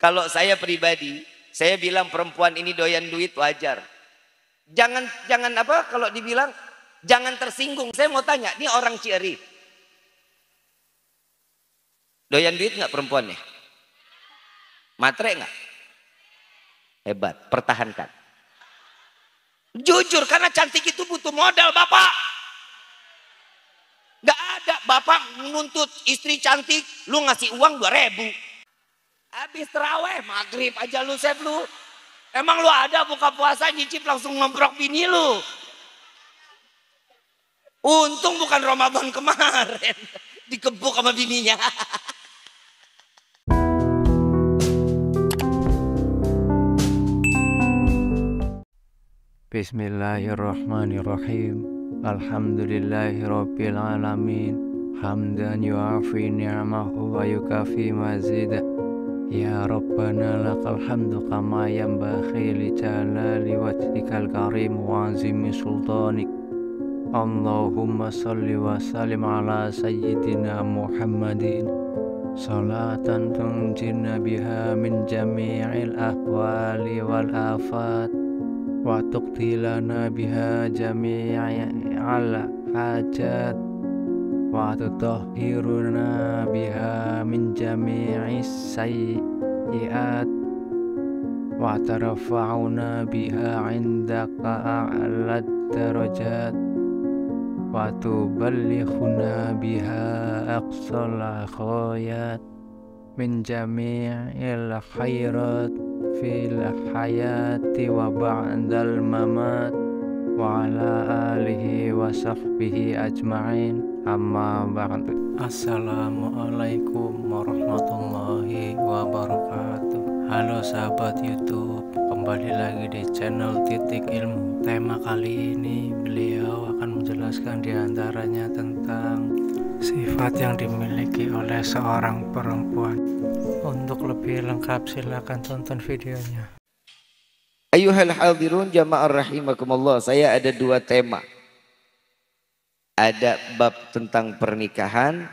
Kalau saya pribadi, saya bilang perempuan ini doyan duit wajar. Jangan jangan apa kalau dibilang jangan tersinggung. Saya mau tanya, ini orang Cieri. Doyan duit nggak perempuannya? Matre nggak? Hebat, pertahankan. Jujur, karena cantik itu butuh modal, Bapak. Gak ada, Bapak menuntut istri cantik, lu ngasih uang 2 ribu. Habis teraweh, maghrib aja lu sep lu. Emang lu ada buka puasa nyicip langsung ngomprok bini lu. Untung bukan Ramadan kemarin. Dikebuk sama bininya. Bismillahirrahmanirrahim. Alhamdulillahirrabbilalamin. Hamdan yu'afi ni'amahu wa yukafi mazidah. Ya Rabbana lakal hamdu kama yambaghi li jalali wajhikal karim wa azimi sultanik. Allahumma salli wa sallim ala sayyidina Muhammadin salatan tunjina biha min jami'il ahwali wal afat wa tuqtilana biha jami'i al hajat وتطهرنا بها من جميع السيئات وترفعنا بها عندك أعلى الدرجات وتبلغنا بها أقصى الغايات من جميع الخيرات في الحياة وبعد الممات وعلى آله وصحبه أجمعين amma ba'du assalamualaikum warahmatullahi wabarakatuh halo sahabat youtube kembali lagi di channel titik ilmu tema kali ini beliau akan menjelaskan diantaranya tentang sifat yang dimiliki oleh seorang perempuan untuk lebih lengkap silahkan tonton videonya Ayuhal hadirun jamaah rahimakumullah saya ada dua tema ada bab tentang pernikahan,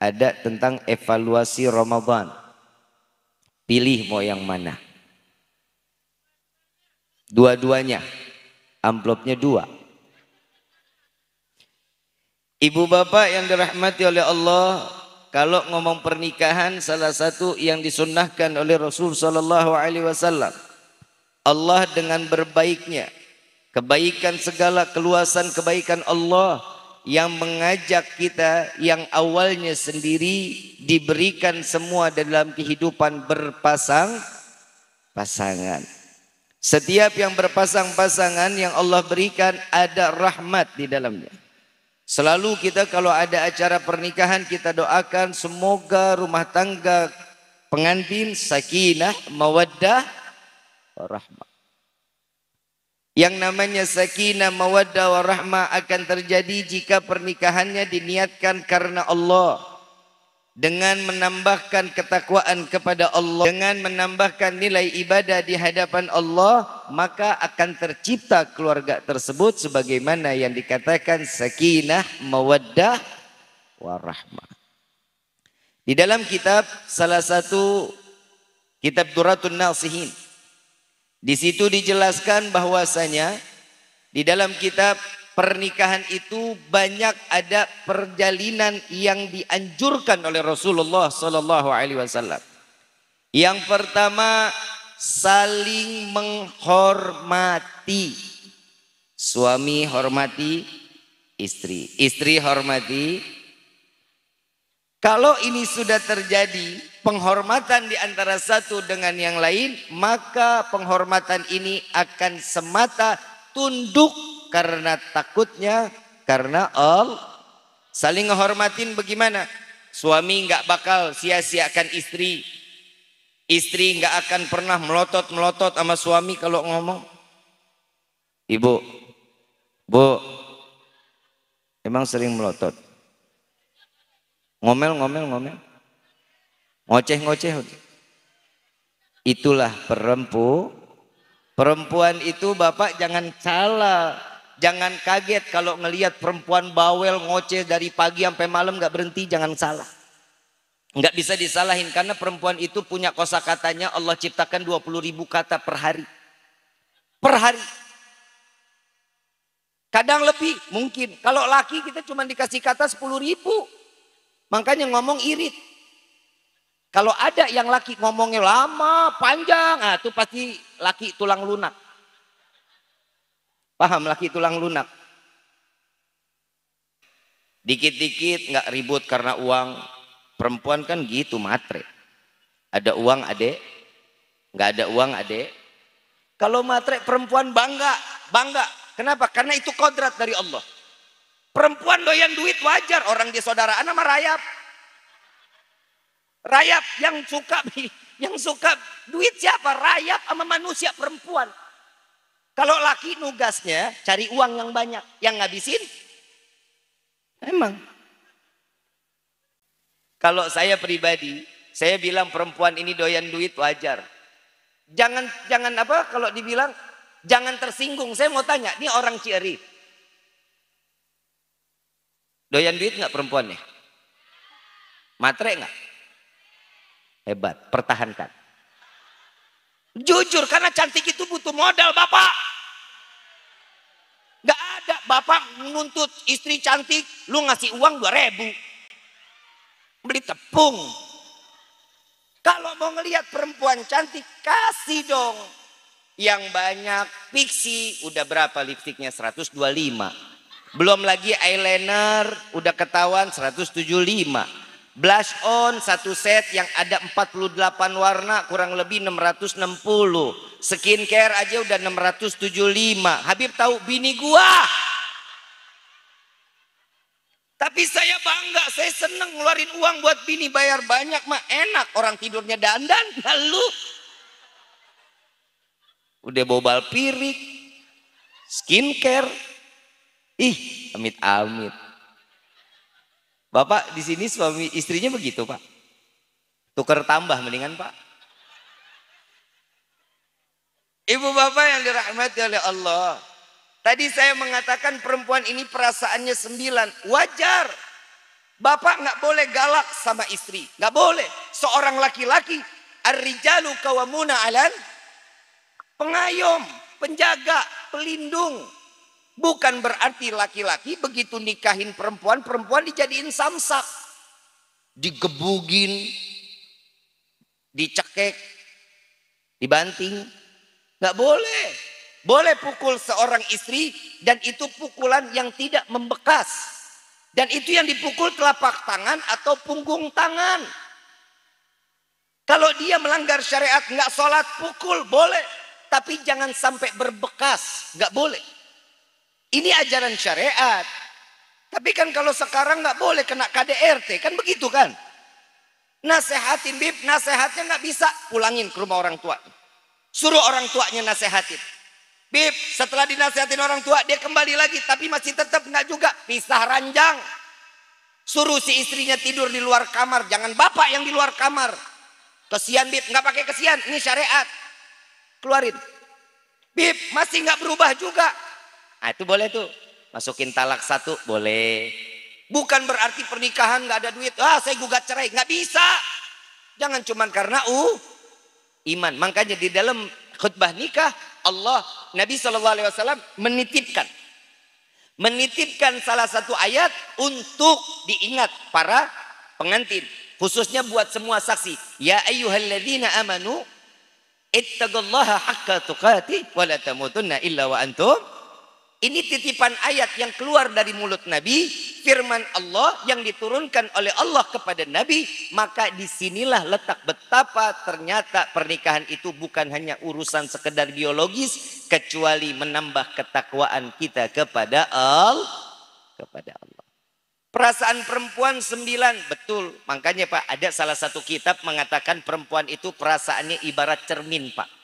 ada tentang evaluasi Ramadan. Pilih mau yang mana? Dua-duanya. Amplopnya dua. Ibu bapak yang dirahmati oleh Allah, kalau ngomong pernikahan salah satu yang disunnahkan oleh Rasul sallallahu alaihi wasallam. Allah dengan berbaiknya, kebaikan segala keluasan kebaikan Allah yang mengajak kita yang awalnya sendiri diberikan semua dalam kehidupan berpasang pasangan. Setiap yang berpasang-pasangan yang Allah berikan ada rahmat di dalamnya. Selalu kita kalau ada acara pernikahan kita doakan semoga rumah tangga pengantin sakinah, mawaddah, rahmat. Yang namanya sakinah, mawaddah, warahmah akan terjadi jika pernikahannya diniatkan karena Allah. Dengan menambahkan ketakwaan kepada Allah, dengan menambahkan nilai ibadah di hadapan Allah, maka akan tercipta keluarga tersebut sebagaimana yang dikatakan sakinah, mawaddah, warahmah. Di dalam kitab salah satu kitab Duratun Nasihin di situ dijelaskan bahwasanya di dalam kitab pernikahan itu banyak ada perjalinan yang dianjurkan oleh Rasulullah SAW. Alaihi Wasallam. Yang pertama saling menghormati. Suami hormati istri, istri hormati kalau ini sudah terjadi, penghormatan di antara satu dengan yang lain, maka penghormatan ini akan semata tunduk karena takutnya karena all saling menghormatin bagaimana? Suami nggak bakal sia-siakan istri. Istri nggak akan pernah melotot-melotot sama suami kalau ngomong. Ibu, Bu, emang sering melotot. Ngomel, ngomel, ngomel. Ngoceh, ngoceh. Itulah perempu. Perempuan itu Bapak jangan salah. Jangan kaget kalau ngelihat perempuan bawel ngoceh dari pagi sampai malam nggak berhenti, jangan salah. Nggak bisa disalahin karena perempuan itu punya kosa katanya Allah ciptakan 20 ribu kata per hari. Per hari. Kadang lebih mungkin. Kalau laki kita cuma dikasih kata 10 ribu. Makanya ngomong irit. Kalau ada yang laki ngomongnya lama, panjang, nah, itu pasti laki tulang lunak. Paham laki tulang lunak. Dikit-dikit nggak ribut karena uang. Perempuan kan gitu matre. Ada uang adek, nggak ada uang adek. Kalau matre perempuan bangga, bangga. Kenapa? Karena itu kodrat dari Allah. Perempuan doyan duit wajar, orang dia saudara sama rayap. Rayap yang suka yang suka duit siapa? Rayap sama manusia perempuan. Kalau laki nugasnya cari uang yang banyak, yang ngabisin emang. Kalau saya pribadi, saya bilang perempuan ini doyan duit wajar. Jangan jangan apa kalau dibilang jangan tersinggung. Saya mau tanya, ini orang Ciri, Doyan duit nggak perempuan ya? Matre nggak? Hebat, pertahankan. Jujur, karena cantik itu butuh modal, Bapak. Gak ada, Bapak menuntut istri cantik, lu ngasih uang 2 ribu. Beli tepung. Kalau mau ngelihat perempuan cantik, kasih dong. Yang banyak, fiksi, udah berapa lipstiknya? 125 belum lagi eyeliner udah ketahuan 175. Blush on satu set yang ada 48 warna kurang lebih 660. Skincare aja udah 675. Habib tahu bini gua. Tapi saya bangga, saya seneng ngeluarin uang buat bini bayar banyak mah enak orang tidurnya dandan lalu udah bobal pirik skincare Ih, amit-amit. Bapak di sini suami istrinya begitu, Pak. Tukar tambah mendingan, Pak. Ibu bapak yang dirahmati oleh Allah. Tadi saya mengatakan perempuan ini perasaannya sembilan. Wajar. Bapak nggak boleh galak sama istri. nggak boleh. Seorang laki-laki. Arrijalu kawamuna alan. Pengayom, penjaga, pelindung. Bukan berarti laki-laki begitu nikahin perempuan, perempuan dijadiin samsak. Digebugin, dicekek, dibanting. Gak boleh. Boleh pukul seorang istri dan itu pukulan yang tidak membekas. Dan itu yang dipukul telapak tangan atau punggung tangan. Kalau dia melanggar syariat nggak sholat pukul boleh. Tapi jangan sampai berbekas. Nggak boleh. Ini ajaran syariat. Tapi kan kalau sekarang nggak boleh kena KDRT, kan begitu kan? Nasehatin bib, nasehatnya nggak bisa, pulangin ke rumah orang tua. Suruh orang tuanya nasehatin. Bib, setelah dinasehatin orang tua, dia kembali lagi, tapi masih tetap nggak juga, pisah ranjang. Suruh si istrinya tidur di luar kamar, jangan bapak yang di luar kamar. Kesian bib, nggak pakai kesian, ini syariat. Keluarin. Bib, masih nggak berubah juga, Nah, itu boleh tuh. Masukin talak satu boleh. Bukan berarti pernikahan nggak ada duit. Ah saya gugat cerai. Nggak bisa. Jangan cuman karena uh, iman. Makanya di dalam khutbah nikah Allah Nabi saw menitipkan menitipkan salah satu ayat untuk diingat para pengantin khususnya buat semua saksi ya ayyuhalladzina amanu ittaqullaha haqqa tuqati, wa la tamutunna illa wa antum ini titipan ayat yang keluar dari mulut Nabi, firman Allah yang diturunkan oleh Allah kepada Nabi, maka disinilah letak betapa ternyata pernikahan itu bukan hanya urusan sekedar biologis, kecuali menambah ketakwaan kita kepada Allah, kepada Allah. Perasaan perempuan sembilan, betul. Makanya Pak, ada salah satu kitab mengatakan perempuan itu perasaannya ibarat cermin Pak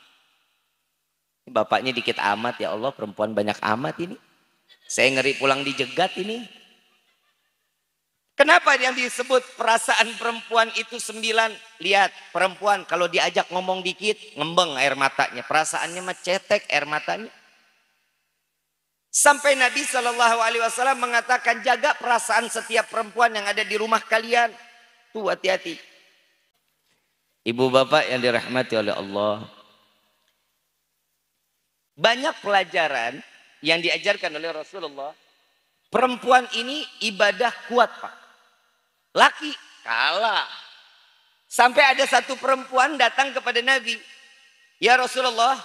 Bapaknya dikit amat ya Allah, perempuan banyak amat ini. Saya ngeri pulang dijegat ini. Kenapa yang disebut perasaan perempuan itu sembilan? Lihat, perempuan kalau diajak ngomong dikit, ngembeng air matanya. Perasaannya macetek air matanya. Sampai Nabi Shallallahu Alaihi Wasallam mengatakan jaga perasaan setiap perempuan yang ada di rumah kalian. Tuh hati-hati. Ibu bapak yang dirahmati oleh Allah. Banyak pelajaran yang diajarkan oleh Rasulullah. Perempuan ini ibadah kuat, Pak. Laki kalah. Sampai ada satu perempuan datang kepada Nabi. Ya Rasulullah,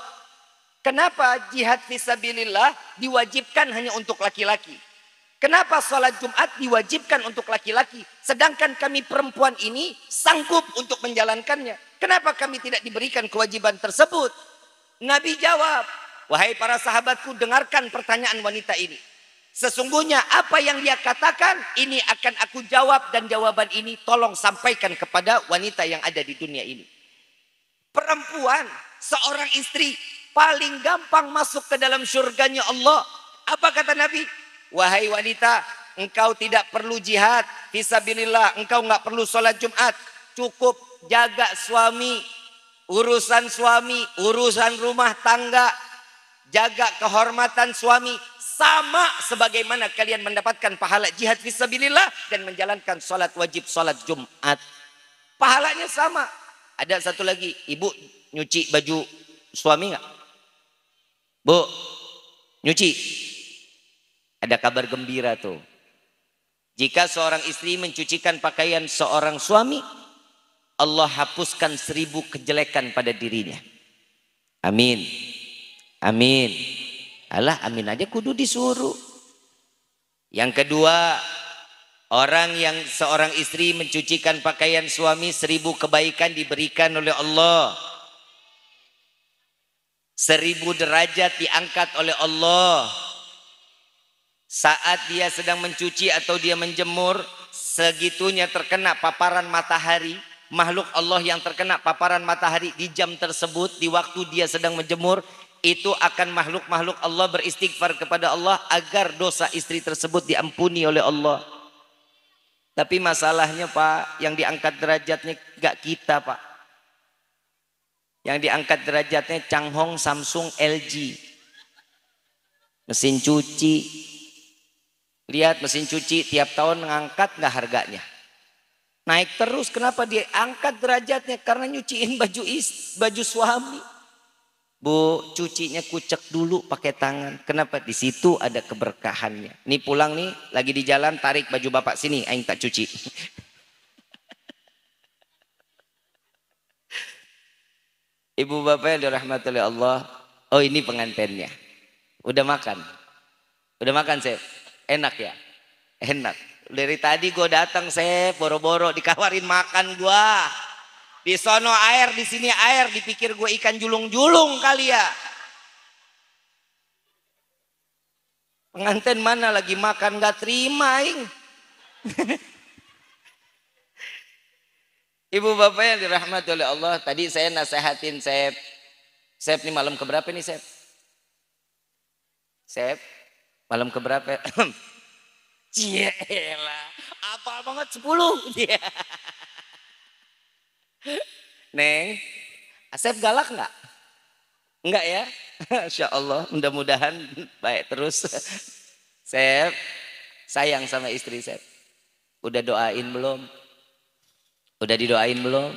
kenapa jihad visabilillah diwajibkan hanya untuk laki-laki? Kenapa sholat Jumat diwajibkan untuk laki-laki? Sedangkan kami perempuan ini sanggup untuk menjalankannya. Kenapa kami tidak diberikan kewajiban tersebut? Nabi jawab, Wahai para sahabatku, dengarkan pertanyaan wanita ini. Sesungguhnya apa yang dia katakan ini akan aku jawab dan jawaban ini tolong sampaikan kepada wanita yang ada di dunia ini. Perempuan, seorang istri paling gampang masuk ke dalam surganya Allah. Apa kata Nabi? Wahai wanita, engkau tidak perlu jihad, fisabilillah, engkau nggak perlu sholat Jumat, cukup jaga suami, urusan suami, urusan rumah tangga, jaga kehormatan suami sama sebagaimana kalian mendapatkan pahala jihad fisabilillah dan menjalankan sholat wajib sholat Jumat. Pahalanya sama. Ada satu lagi, ibu nyuci baju suami nggak? Bu, nyuci. Ada kabar gembira tuh. Jika seorang istri mencucikan pakaian seorang suami, Allah hapuskan seribu kejelekan pada dirinya. Amin. Amin. Allah amin aja kudu disuruh. Yang kedua, orang yang seorang istri mencucikan pakaian suami seribu kebaikan diberikan oleh Allah. Seribu derajat diangkat oleh Allah. Saat dia sedang mencuci atau dia menjemur, segitunya terkena paparan matahari, makhluk Allah yang terkena paparan matahari di jam tersebut, di waktu dia sedang menjemur, itu akan makhluk-makhluk Allah beristighfar kepada Allah agar dosa istri tersebut diampuni oleh Allah. Tapi masalahnya Pak, yang diangkat derajatnya gak kita Pak. Yang diangkat derajatnya Changhong, Samsung, LG. Mesin cuci. Lihat mesin cuci tiap tahun ngangkat gak harganya. Naik terus, kenapa diangkat derajatnya? Karena nyuciin baju is, baju suami. Bu, cucinya kucek dulu pakai tangan. Kenapa? Di situ ada keberkahannya. Nih pulang nih, lagi di jalan tarik baju bapak sini, aing tak cuci. Ibu bapak yang dirahmati oleh Allah, oh ini pengantennya. Udah makan? Udah makan, Sef? Enak ya? Enak. Dari tadi gue datang, Sef, boro-boro dikawarin makan gue. Di sono air, di sini air, dipikir gue ikan julung-julung kali ya. Pengantin mana lagi makan gak terima ing. Ibu bapak yang dirahmati oleh Allah, tadi saya nasehatin Sep. Sep nih malam keberapa nih Sep? Sep, malam keberapa? Cielah, apa banget sepuluh Neng, Asep galak nggak? Enggak ya? Insya Allah, mudah-mudahan baik terus. Sep, sayang sama istri Sep. Udah doain belum? Udah didoain belum?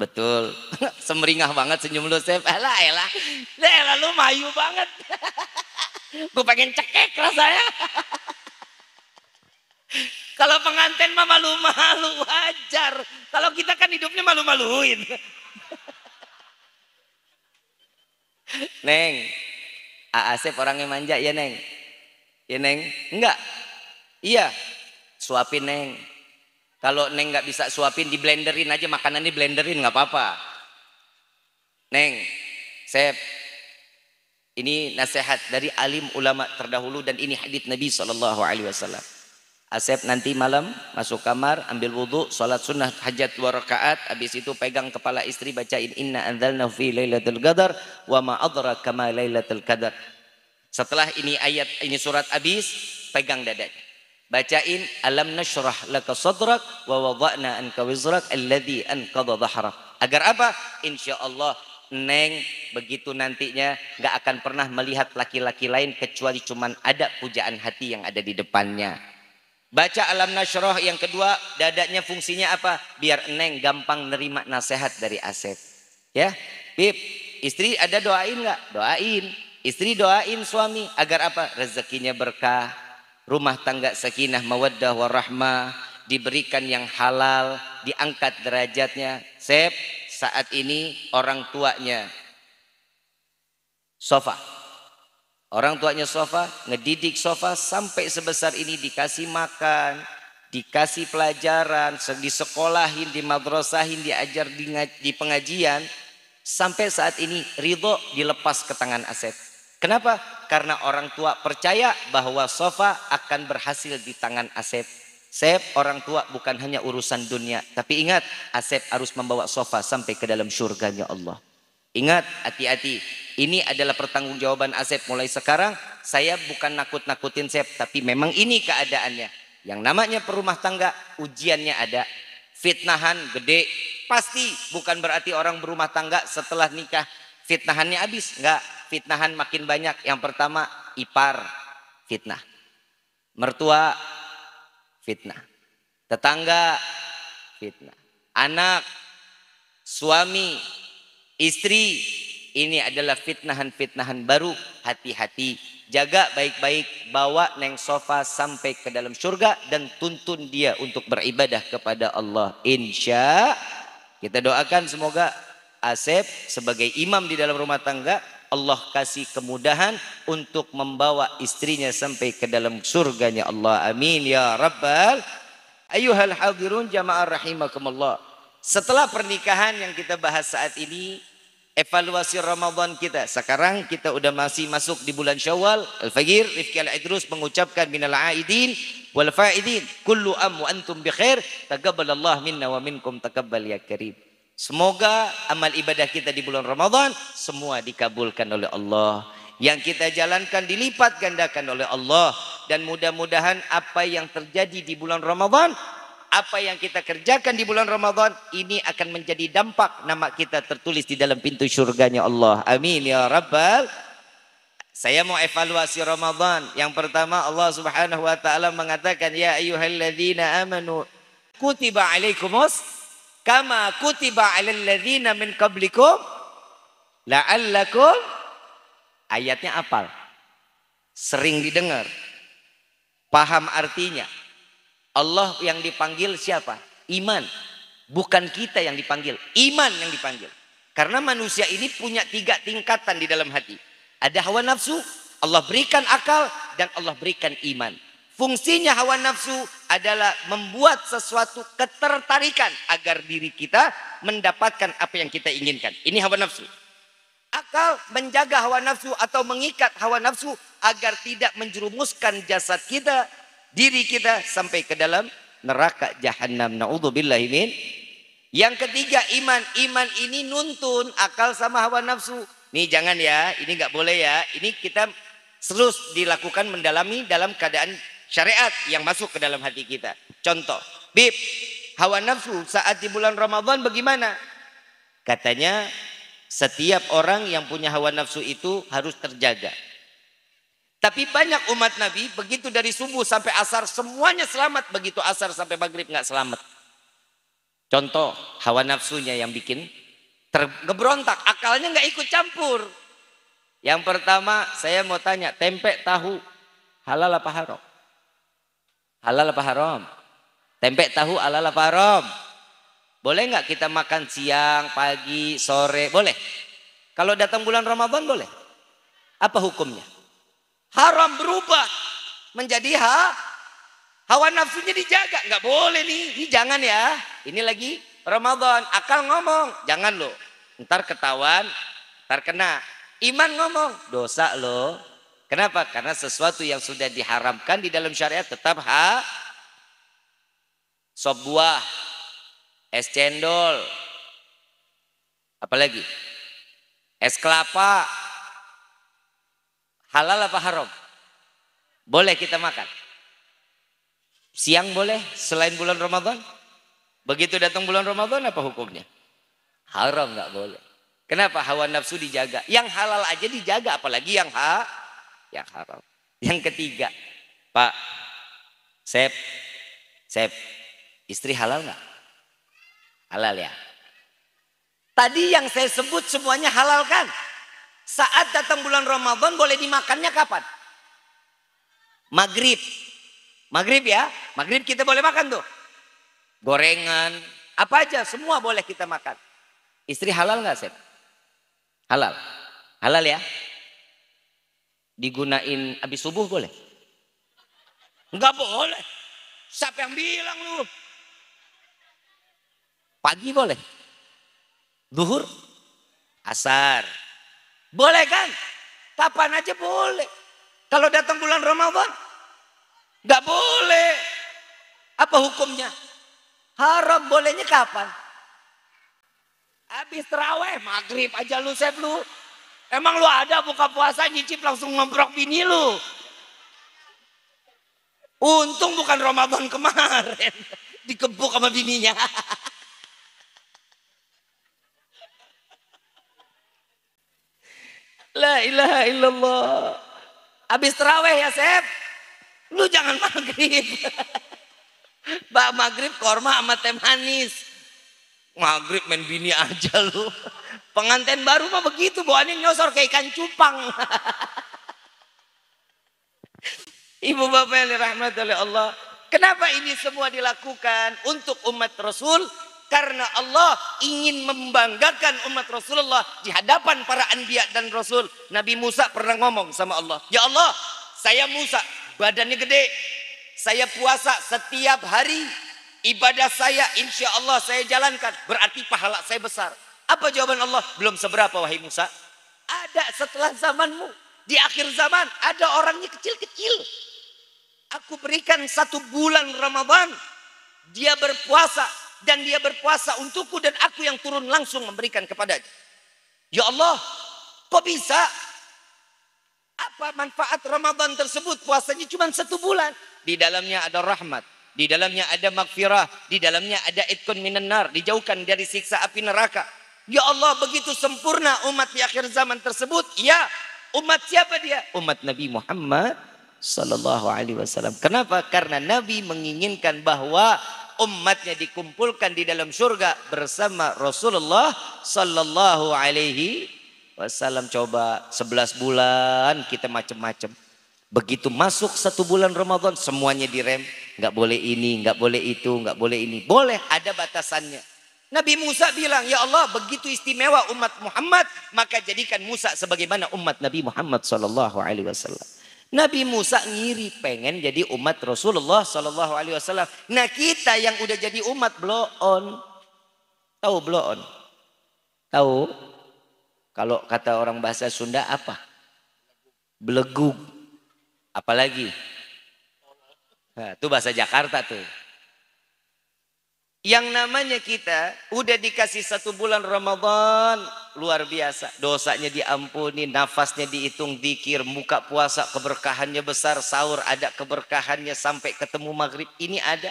Betul. Semeringah banget senyum lu, Sep. Elah, elah. Elah, lu mayu banget. Gue pengen cekek rasanya. Kalau pengantin mah malu-malu wajar. Kalau kita kan hidupnya malu-maluin. Neng, Asep orangnya manja ya Neng? Ya Neng? Enggak. Iya, suapin Neng. Kalau Neng nggak bisa suapin, di blenderin aja makanan makanannya blenderin nggak apa-apa. Neng, Sep, ini nasihat dari alim ulama terdahulu dan ini hadits Nabi saw. Asep nanti malam masuk kamar, ambil wudhu, sholat sunnah, hajat dua rakaat, habis itu pegang kepala istri bacain inna anzalna fi lailatul qadar wa ma adraka ma lailatul qadar. Setelah ini ayat ini surat habis, pegang dadanya. Bacain alam nashrah laka sadrak wa wada'na anka wizrak alladhi anqadha dhahrak. Agar apa? Insyaallah Neng begitu nantinya gak akan pernah melihat laki-laki lain kecuali cuman ada pujaan hati yang ada di depannya. Baca alam nasroh yang kedua, dadanya fungsinya apa? Biar neng gampang nerima nasihat dari Asep. Ya, Bib, istri ada doain nggak? Doain. Istri doain suami agar apa? Rezekinya berkah, rumah tangga sakinah mawaddah warahmah, diberikan yang halal, diangkat derajatnya. Sep, saat ini orang tuanya sofa Orang tuanya sofa, ngedidik sofa sampai sebesar ini dikasih makan, dikasih pelajaran, disekolahin, di madrasahin, diajar di, di pengajian. Sampai saat ini ridho dilepas ke tangan Asep. Kenapa? Karena orang tua percaya bahwa sofa akan berhasil di tangan Asep. Sep, orang tua bukan hanya urusan dunia. Tapi ingat, Asep harus membawa sofa sampai ke dalam syurganya Allah. Ingat, hati-hati. Ini adalah pertanggungjawaban Asep. Mulai sekarang, saya bukan nakut-nakutin Asep, tapi memang ini keadaannya. Yang namanya perumah tangga, ujiannya ada. Fitnahan gede, pasti bukan berarti orang berumah tangga setelah nikah fitnahannya habis. Enggak, fitnahan makin banyak. Yang pertama, ipar, fitnah. Mertua, fitnah. Tetangga, fitnah. Anak, suami, Istri, ini adalah fitnahan-fitnahan baru. Hati-hati, jaga baik-baik, bawa neng sofa sampai ke dalam surga dan tuntun dia untuk beribadah kepada Allah. Insya kita doakan semoga Asep sebagai imam di dalam rumah tangga Allah kasih kemudahan untuk membawa istrinya sampai ke dalam surganya Allah. Amin ya rabbal Ayuhal hadirun jamaah rahimakumullah. Setelah pernikahan yang kita bahas saat ini, evaluasi Ramadan kita. Sekarang kita udah masih masuk di bulan Syawal. Al-Fagir, Rifki Al-Idrus mengucapkan minal aidin wal faidin. Kullu am wa antum bi khair. Tagabbalallah minna wa minkum takabbal ya karim. Semoga amal ibadah kita di bulan Ramadan semua dikabulkan oleh Allah. Yang kita jalankan dilipat gandakan oleh Allah. Dan mudah-mudahan apa yang terjadi di bulan Ramadan apa yang kita kerjakan di bulan Ramadan ini akan menjadi dampak nama kita tertulis di dalam pintu surganya Allah. Amin ya rabbal saya mau evaluasi Ramadan. Yang pertama Allah Subhanahu wa taala mengatakan ya ayyuhalladzina amanu kutiba alaikumus kama kutiba alal ladzina min qablikum la'allakum ayatnya apal sering didengar paham artinya Allah yang dipanggil siapa? Iman. Bukan kita yang dipanggil, iman yang dipanggil. Karena manusia ini punya tiga tingkatan di dalam hati. Ada hawa nafsu, Allah berikan akal, dan Allah berikan iman. Fungsinya hawa nafsu adalah membuat sesuatu ketertarikan agar diri kita mendapatkan apa yang kita inginkan. Ini hawa nafsu. Akal menjaga hawa nafsu atau mengikat hawa nafsu agar tidak menjerumuskan jasad kita diri kita sampai ke dalam neraka jahanam. Naudzubillahi min. Yang ketiga iman, iman ini nuntun akal sama hawa nafsu. Nih jangan ya, ini nggak boleh ya. Ini kita terus dilakukan mendalami dalam keadaan syariat yang masuk ke dalam hati kita. Contoh, Bib, hawa nafsu saat di bulan Ramadan bagaimana? Katanya setiap orang yang punya hawa nafsu itu harus terjaga. Tapi banyak umat Nabi begitu dari subuh sampai asar semuanya selamat. Begitu asar sampai maghrib nggak selamat. Contoh hawa nafsunya yang bikin tergebrontak. Akalnya nggak ikut campur. Yang pertama saya mau tanya tempe tahu halal apa haram? Halal apa haram? Tempe tahu halal apa haram? Boleh nggak kita makan siang, pagi, sore? Boleh. Kalau datang bulan Ramadan boleh. Apa hukumnya? Haram berubah menjadi ha hawa nafsunya dijaga. Nggak boleh nih, ini jangan ya. Ini lagi Ramadan, akal ngomong, jangan lo. Ntar ketahuan, ntar kena. Iman ngomong, dosa lo. Kenapa? Karena sesuatu yang sudah diharamkan di dalam syariat tetap ha sop buah, es cendol, apalagi es kelapa, Halal apa haram? Boleh kita makan. Siang boleh selain bulan Ramadan? Begitu datang bulan Ramadan apa hukumnya? Haram nggak boleh. Kenapa hawa nafsu dijaga? Yang halal aja dijaga apalagi yang ha yang haram. Yang ketiga, Pak Sep Sep istri halal nggak? Halal ya. Tadi yang saya sebut semuanya halal kan? Saat datang bulan Ramadan boleh dimakannya kapan? Maghrib. Maghrib ya. Maghrib kita boleh makan tuh. Gorengan. Apa aja semua boleh kita makan. Istri halal nggak sih? Halal. Halal ya? Digunain habis subuh boleh? Nggak boleh. Siapa yang bilang lu? Pagi boleh. Duhur? Asar. Boleh kan? Kapan aja boleh. Kalau datang bulan Ramadan? Gak boleh. Apa hukumnya? Haram bolehnya kapan? Habis terawih, maghrib aja lu save lu. Emang lu ada buka puasa nyicip langsung ngobrok bini lu. Untung bukan Ramadan kemarin. Dikebuk sama bininya. La ilaha illallah. Habis terawih ya Sep. Lu jangan maghrib. Mbak maghrib korma sama teh manis. Maghrib main bini aja lu. Pengantin baru mah begitu. Bawaannya nyosor kayak ikan cupang. Ibu bapak yang dirahmati oleh Allah. Kenapa ini semua dilakukan untuk umat Rasul? Karena Allah ingin membanggakan umat Rasulullah di hadapan para anbiya dan rasul. Nabi Musa pernah ngomong sama Allah, "Ya Allah, saya Musa, badannya gede. Saya puasa setiap hari. Ibadah saya insya Allah saya jalankan. Berarti pahala saya besar." Apa jawaban Allah? Belum seberapa wahai Musa. Ada setelah zamanmu. Di akhir zaman ada orangnya kecil-kecil. Aku berikan satu bulan Ramadan. Dia berpuasa dan dia berpuasa untukku dan aku yang turun langsung memberikan kepadanya. Ya Allah, kok bisa? Apa manfaat Ramadan tersebut? Puasanya cuma satu bulan. Di dalamnya ada rahmat, di dalamnya ada makfirah. di dalamnya ada itkun minenar, dijauhkan dari siksa api neraka. Ya Allah, begitu sempurna umat di akhir zaman tersebut. Ya, umat siapa dia? Umat Nabi Muhammad Sallallahu Alaihi Wasallam. Kenapa? Karena Nabi menginginkan bahwa umatnya dikumpulkan di dalam surga bersama Rasulullah sallallahu alaihi wasallam. Coba 11 bulan kita macam-macam. Begitu masuk satu bulan Ramadan semuanya direm. Nggak boleh ini, nggak boleh itu, nggak boleh ini. Boleh ada batasannya. Nabi Musa bilang, Ya Allah begitu istimewa umat Muhammad, maka jadikan Musa sebagaimana umat Nabi Muhammad Sallallahu Alaihi Wasallam. Nabi Musa ngiri pengen jadi umat Rasulullah Shallallahu Alaihi Wasallam. Nah kita yang udah jadi umat blow on, tahu blow on, tahu? Kalau kata orang bahasa Sunda apa? Belegug. Apalagi? Nah, bahasa Jakarta tuh. Yang namanya kita udah dikasih satu bulan Ramadan. Luar biasa. Dosanya diampuni, nafasnya dihitung, dikir, muka puasa, keberkahannya besar, sahur ada keberkahannya sampai ketemu maghrib. Ini ada.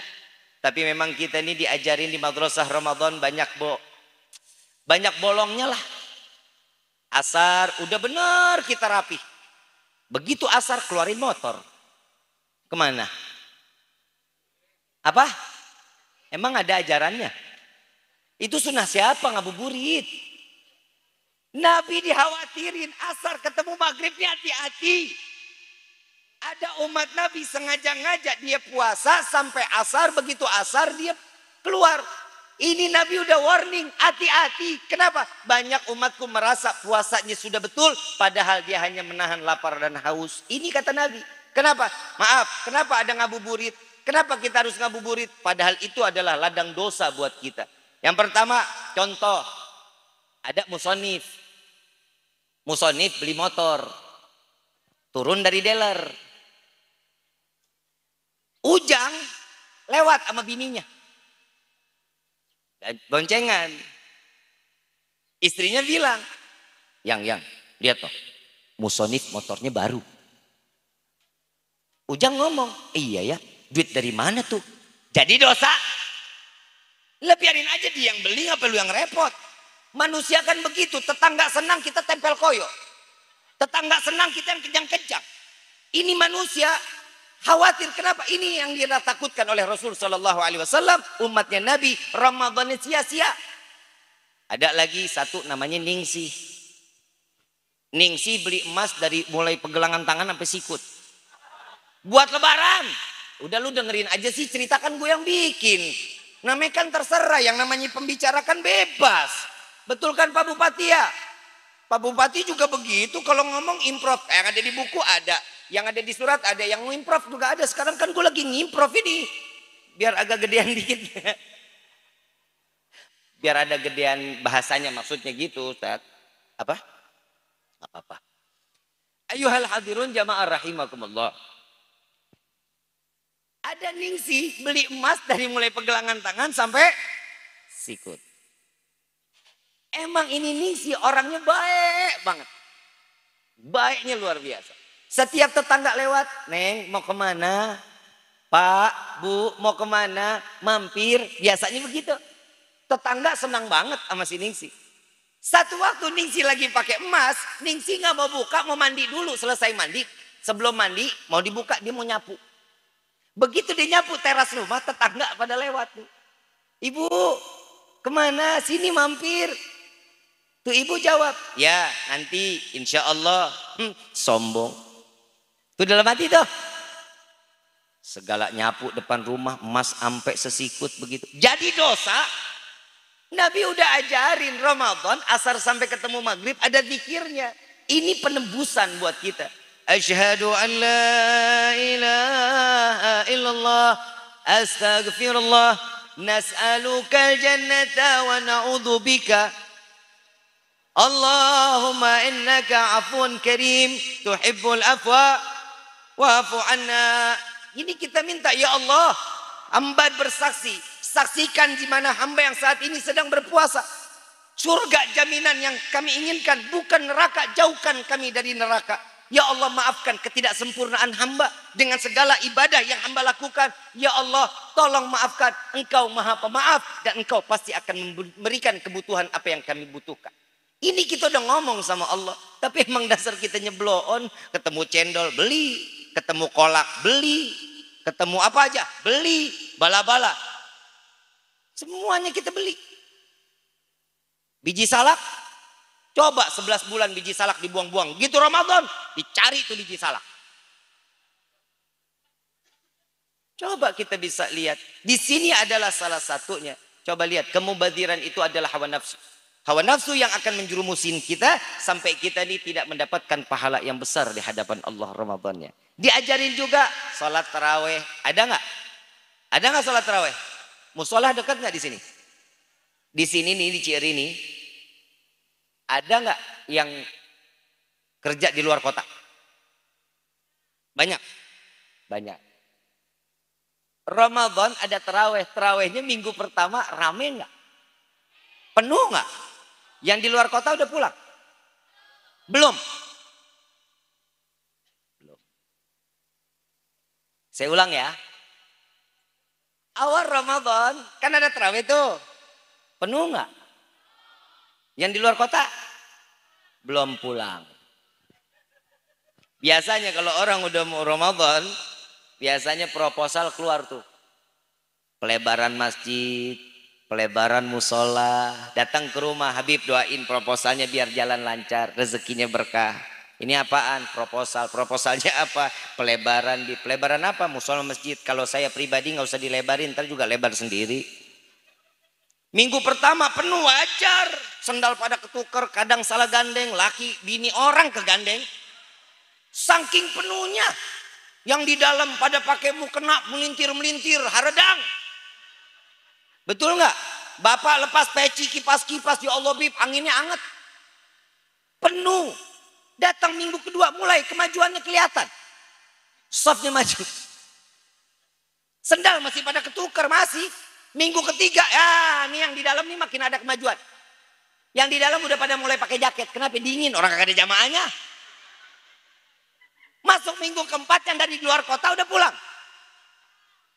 Tapi memang kita ini diajarin di madrasah Ramadan banyak bo banyak bolongnya lah. Asar udah benar kita rapi. Begitu asar keluarin motor. Kemana? Apa? Emang ada ajarannya? Itu sunnah siapa ngabuburit? Nabi dikhawatirin asar ketemu maghribnya hati-hati. Ada umat Nabi sengaja ngajak dia puasa sampai asar. Begitu asar dia keluar. Ini Nabi udah warning, hati-hati. Kenapa? Banyak umatku merasa puasanya sudah betul. Padahal dia hanya menahan lapar dan haus. Ini kata Nabi. Kenapa? Maaf, kenapa ada ngabuburit? Kenapa kita harus ngabuburit? Padahal itu adalah ladang dosa buat kita. Yang pertama, contoh. Ada musonif. Musonif beli motor. Turun dari dealer. Ujang lewat sama bininya. Boncengan. Istrinya bilang, yang, yang, lihat toh. Musonif motornya baru. Ujang ngomong, iya ya, Duit dari mana tuh? Jadi dosa. Lah aja dia yang beli, apa lu yang repot. Manusia kan begitu, tetangga senang kita tempel koyo. Tetangga senang kita yang kejang-kejang. Ini manusia khawatir kenapa? Ini yang dia takutkan oleh Rasul Shallallahu Alaihi Wasallam umatnya Nabi Ramadan sia-sia. Ada lagi satu namanya ningsi ningsi beli emas dari mulai pegelangan tangan sampai sikut. Buat lebaran. Udah lu dengerin aja sih ceritakan gue yang bikin. Namanya kan terserah yang namanya pembicara kan bebas. Betul kan Pak Bupati ya? Pak Bupati juga begitu kalau ngomong improv. Eh, yang ada di buku ada, yang ada di surat ada, yang improv juga ada. Sekarang kan gue lagi ngimprov ini. Biar agak gedean dikit. Biar ada gedean bahasanya maksudnya gitu Ustaz. Apa? Apa-apa. Ayuhal hadirun jamaah rahimakumullah. Ada Ningsi beli emas dari mulai pegelangan tangan sampai sikut. Emang ini Ningsi orangnya baik banget. Baiknya luar biasa. Setiap tetangga lewat, Neng mau kemana? Pak, Bu mau kemana? Mampir. Biasanya begitu. Tetangga senang banget sama si Ningsi. Satu waktu Ningsi lagi pakai emas, Ningsi nggak mau buka, mau mandi dulu. Selesai mandi, sebelum mandi mau dibuka dia mau nyapu. Begitu dia nyapu teras rumah, tetangga pada lewat. Tuh. Ibu, kemana? Sini mampir. Tuh ibu jawab, ya nanti insya Allah. Hmm, sombong. Tuh dalam hati tuh. Segala nyapu depan rumah, emas ampe sesikut begitu. Jadi dosa. Nabi udah ajarin Ramadan, asar sampai ketemu maghrib, ada zikirnya. Ini penebusan buat kita. أشهد أن لا إله إلا الله أستغفر الله نسألك الجنة ونعوذ بك اللهم إنك عفو كريم تحب العفو واعف عنا ini kita minta ya Allah hamba bersaksi saksikan di mana hamba yang saat ini sedang berpuasa surga jaminan yang kami inginkan bukan neraka jauhkan kami dari neraka Ya Allah maafkan ketidaksempurnaan hamba dengan segala ibadah yang hamba lakukan. Ya Allah tolong maafkan engkau maha pemaaf dan engkau pasti akan memberikan kebutuhan apa yang kami butuhkan. Ini kita udah ngomong sama Allah. Tapi emang dasar kita nyebloon. Ketemu cendol beli. Ketemu kolak beli. Ketemu apa aja beli. Bala-bala. Semuanya kita beli. Biji salak Coba 11 bulan biji salak dibuang-buang. Gitu Ramadan, dicari itu biji salak. Coba kita bisa lihat. Di sini adalah salah satunya. Coba lihat, kemubadiran itu adalah hawa nafsu. Hawa nafsu yang akan menjerumusin kita sampai kita ini tidak mendapatkan pahala yang besar di hadapan Allah Ramadannya. Diajarin juga salat taraweh. Ada nggak? Ada nggak salat taraweh? Musolah dekat nggak di sini? Di sini nih di Ciri nih ada nggak yang kerja di luar kota? Banyak. Banyak. Ramadan ada teraweh, terawehnya minggu pertama rame nggak? Penuh nggak? Yang di luar kota udah pulang? Belum. Belum. Saya ulang ya. Awal Ramadan kan ada terawih tuh. Penuh nggak? Yang di luar kota belum pulang. Biasanya kalau orang udah mau Ramadan, biasanya proposal keluar tuh. Pelebaran masjid, pelebaran musola, datang ke rumah Habib doain proposalnya biar jalan lancar, rezekinya berkah. Ini apaan? Proposal. Proposalnya apa? Pelebaran di pelebaran apa? Musola masjid. Kalau saya pribadi nggak usah dilebarin, ntar juga lebar sendiri. Minggu pertama penuh wajar. Sendal pada ketuker, kadang salah gandeng, laki bini orang kegandeng. Saking penuhnya. Yang di dalam pada pakai mukena melintir-melintir, haredang. Betul nggak? Bapak lepas peci kipas-kipas di ya Allah bib, anginnya anget. Penuh. Datang minggu kedua mulai kemajuannya kelihatan. Sofnya maju. Sendal masih pada ketuker masih. Minggu ketiga, ya ini yang di dalam nih makin ada kemajuan. Yang di dalam udah pada mulai pakai jaket. Kenapa dingin? Orang kagak ada jamaahnya. Masuk minggu keempat yang dari luar kota udah pulang.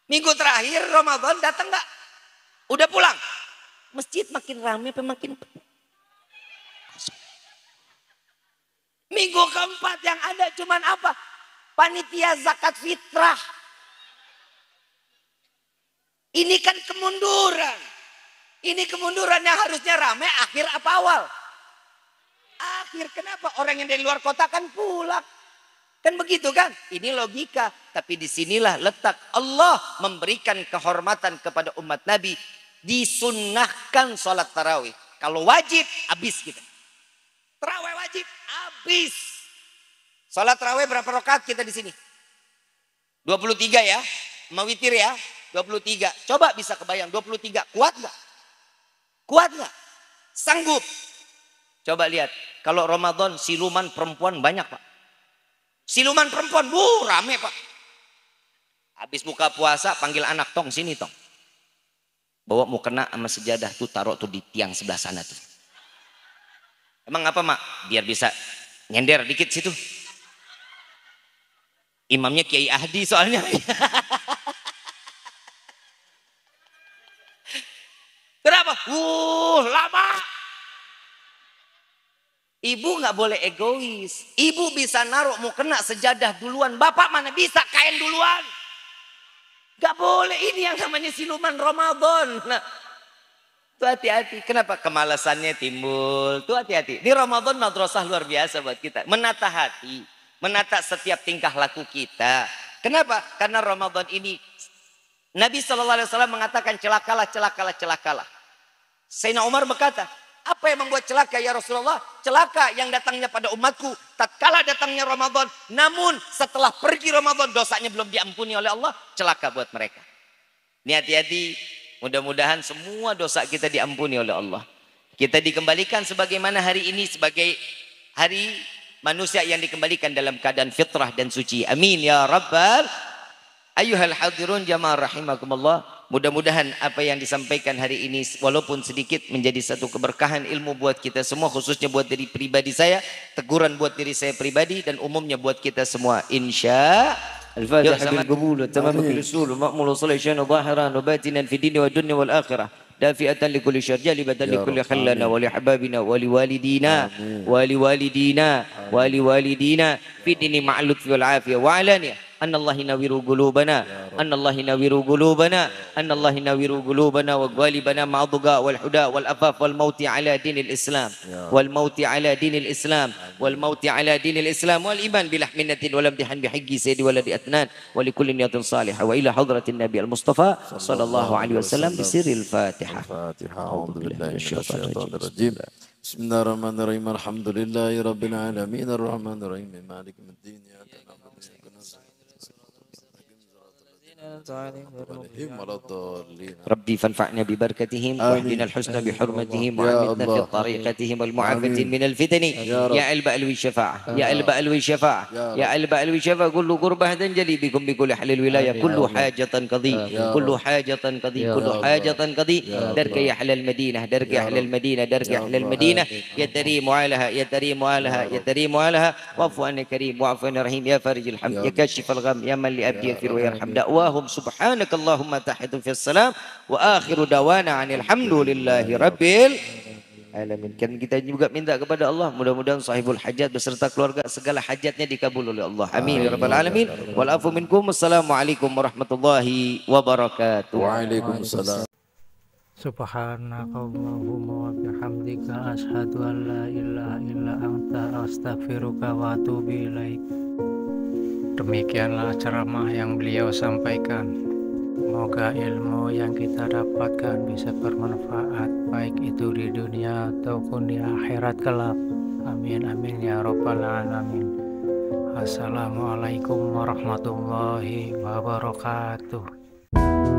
Minggu terakhir Ramadan datang nggak? Udah pulang. Masjid makin ramai apa Minggu keempat yang ada cuman apa? Panitia zakat fitrah. Ini kan kemunduran. Ini kemunduran yang harusnya rame akhir apa awal? Akhir kenapa? Orang yang dari luar kota kan pulang. Kan begitu kan? Ini logika. Tapi disinilah letak Allah memberikan kehormatan kepada umat Nabi. disunahkan sholat tarawih. Kalau wajib, habis kita. Tarawih wajib, habis. Sholat tarawih berapa rokat kita di sini? 23 ya, mawitir ya. 23. Coba bisa kebayang 23. Kuat nggak? Kuat nggak? Sanggup. Coba lihat. Kalau Ramadan siluman perempuan banyak pak. Siluman perempuan. Bu rame pak. Habis buka puasa panggil anak tong sini tong. Bawa mau kena sama sejadah tuh taruh tuh di tiang sebelah sana tuh. Emang apa mak? Biar bisa nyender dikit situ. Imamnya Kiai Ahdi soalnya. Uh, lama. Ibu nggak boleh egois. Ibu bisa naruh mau kena sejadah duluan. Bapak mana bisa kain duluan. Gak boleh ini yang namanya siluman Ramadan. Nah, tuh hati-hati. Kenapa kemalasannya timbul? Tuh hati-hati. Di Ramadan madrasah luar biasa buat kita. Menata hati. Menata setiap tingkah laku kita. Kenapa? Karena Ramadan ini Nabi Shallallahu Alaihi Wasallam mengatakan celakalah, celakalah, celakalah. Sayyidina Umar berkata, apa yang membuat celaka ya Rasulullah? Celaka yang datangnya pada umatku tak tatkala datangnya Ramadan. Namun setelah pergi Ramadan dosanya belum diampuni oleh Allah, celaka buat mereka. Ini hati-hati, mudah-mudahan semua dosa kita diampuni oleh Allah. Kita dikembalikan sebagaimana hari ini sebagai hari manusia yang dikembalikan dalam keadaan fitrah dan suci. Amin ya rabbal ayuhal hadirun jamaah rahimakumullah. Mudah-mudahan apa yang disampaikan hari ini walaupun sedikit menjadi satu keberkahan ilmu buat kita semua khususnya buat diri pribadi saya, teguran buat diri saya pribadi dan umumnya buat kita semua insya الفاتحة أن الله ينور قلوبنا أن الله ينور قلوبنا أن الله ينور قلوبنا وقوالبنا مع الضقاء والحداء والأفاف والموت على دين الإسلام والموت على دين الإسلام والموت على دين الإسلام والإيمان بلحمنة ولا امتحان بحق سيدي ولد أثنان ولكل نية صالحة وإلى حضرة النبي المصطفى صلى الله عليه وسلم بسر الفاتحة الفاتحة أعوذ بالله من الشيطان الرجيم بسم الله الرحمن الرحيم الحمد لله رب العالمين الرحمن الرحيم مالك من الدين ربي فانفعنا ببركتهم واهدنا الحسنى بحرمتهم وعمدنا في طريقتهم المعافاة من الفتن يا علب ألوي الشفاعة يا علب ألوي الشفاعة يا علب ألوي الشفاعة كل قربة تنجلي بكم بكل أهل الولاية كل حاجة قضي كل حاجة قضي كل حاجة قضي درك يا أهل المدينة درك يا أهل المدينة درك يا أهل المدينة يا تريم وعلها يا تريم وعلها وعفو أنا كريم وعفو أنا رحيم يا فارج الحمد يا كاشف الغم يا من لأبي يغفر ويرحم دعواهم subhanakallahumma tahitu fis salam wa akhiru dawana anil hamdulillahi rabbil alamin. Kan kita juga minta kepada Allah mudah-mudahan sahibul hajat beserta keluarga segala hajatnya dikabul oleh Allah. Amin ya rabbal ya alamin. Wal afu minkum. Wassalamualaikum warahmatullahi wabarakatuh. Waalaikumsalam. Subhanakallahumma wa bihamdika asyhadu an la ilaha illa anta astaghfiruka wa atubu ilaik. Demikianlah ceramah yang beliau sampaikan. Semoga ilmu yang kita dapatkan bisa bermanfaat baik itu di dunia ataupun di akhirat kelak. Amin amin ya robbal alamin. Assalamualaikum warahmatullahi wabarakatuh.